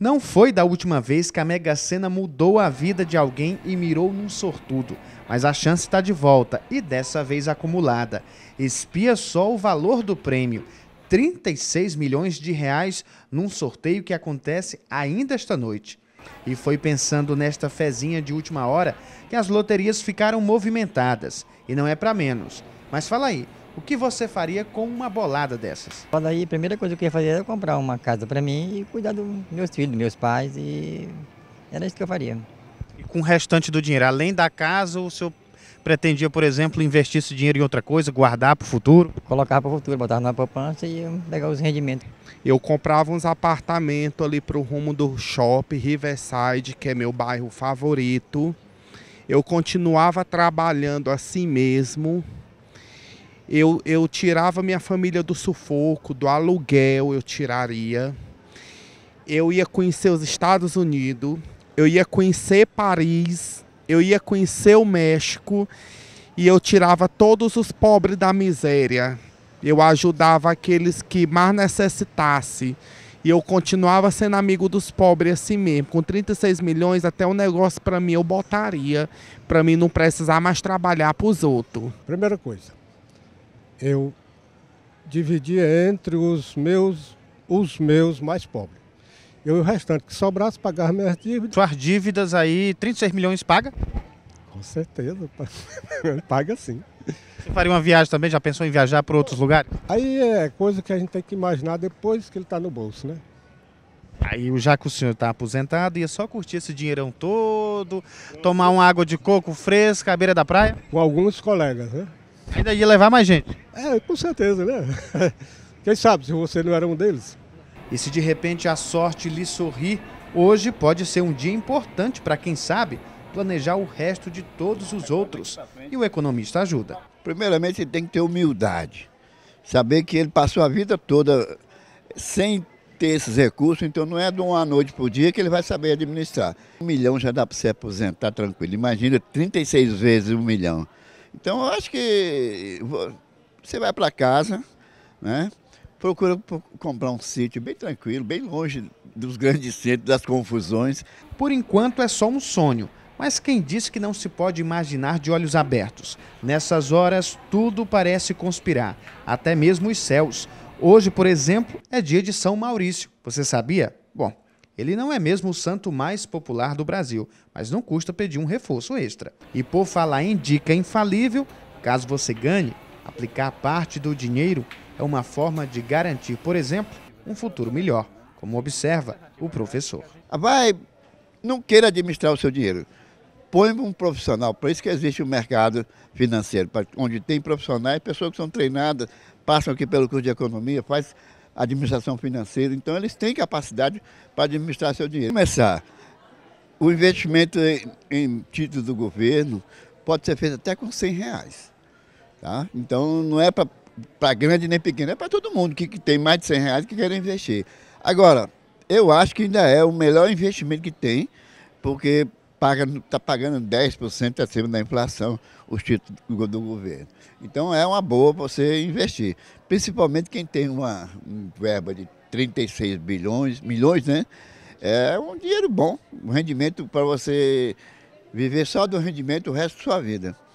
Não foi da última vez que a Mega Sena mudou a vida de alguém e mirou num sortudo, mas a chance está de volta e dessa vez acumulada. Espia só o valor do prêmio: 36 milhões de reais num sorteio que acontece ainda esta noite. E foi pensando nesta fezinha de última hora que as loterias ficaram movimentadas, e não é para menos. Mas fala aí, o que você faria com uma bolada dessas? Olha aí, a primeira coisa que eu ia fazer era comprar uma casa para mim e cuidar dos meus filhos, dos meus pais e era isso que eu faria. E com o restante do dinheiro, além da casa, o senhor pretendia, por exemplo, investir esse dinheiro em outra coisa, guardar para o futuro? Colocar para o futuro, botar na poupança e pegar os rendimentos. Eu comprava uns apartamentos ali para o rumo do shopping Riverside, que é meu bairro favorito. Eu continuava trabalhando assim mesmo eu, eu tirava minha família do sufoco, do aluguel, eu tiraria. Eu ia conhecer os Estados Unidos, eu ia conhecer Paris, eu ia conhecer o México e eu tirava todos os pobres da miséria. Eu ajudava aqueles que mais necessitassem. E eu continuava sendo amigo dos pobres assim mesmo. Com 36 milhões, até um negócio para mim eu botaria, para mim não precisar mais trabalhar para os outros. Primeira coisa, eu dividia entre os meus, os meus mais pobres. Eu e o restante que sobrasse pagava minhas dívidas. Suas dívidas aí, 36 milhões paga? Com certeza, paga sim. Você faria uma viagem também? Já pensou em viajar para outros lugares? Aí é coisa que a gente tem que imaginar depois que ele está no bolso, né? Aí já que o senhor está aposentado, ia só curtir esse dinheirão todo, tomar uma água de coco fresca à beira da praia? Com alguns colegas, né? Ainda ia levar mais gente. É, com certeza, né? Quem sabe se você não era um deles. E se de repente a sorte lhe sorrir, hoje pode ser um dia importante para quem sabe planejar o resto de todos os outros. E o economista ajuda. Primeiramente, ele tem que ter humildade. Saber que ele passou a vida toda sem ter esses recursos, então não é de uma noite para o dia que ele vai saber administrar. Um milhão já dá para se aposentar tranquilo. Imagina 36 vezes um milhão. Então, eu acho que você vai para casa, né? procura comprar um sítio bem tranquilo, bem longe dos grandes centros, das confusões. Por enquanto é só um sonho, mas quem disse que não se pode imaginar de olhos abertos? Nessas horas, tudo parece conspirar, até mesmo os céus. Hoje, por exemplo, é dia de São Maurício. Você sabia? Bom, ele não é mesmo o santo mais popular do Brasil, mas não custa pedir um reforço extra. E por falar em dica infalível, caso você ganhe, aplicar parte do dinheiro é uma forma de garantir, por exemplo, um futuro melhor, como observa o professor. Vai, não queira administrar o seu dinheiro. Põe um profissional, por isso que existe o um mercado financeiro, onde tem profissionais, pessoas que são treinadas, passam aqui pelo curso de economia, faz administração financeira. Então, eles têm capacidade para administrar seu dinheiro. Começar, o investimento em títulos do governo pode ser feito até com 100 reais. Tá? Então, não é para grande nem pequeno, é para todo mundo que, que, tem mais de 100 reais que quer investir. Agora, eu acho que ainda é o melhor investimento que tem, porque paga, está pagando 10% acima da inflação os títulos do governo. Então é uma boa você investir. Principalmente quem tem uma verba de 36 bilhões, milhões, né? É um dinheiro bom, um rendimento para você viver só do rendimento o resto da sua vida.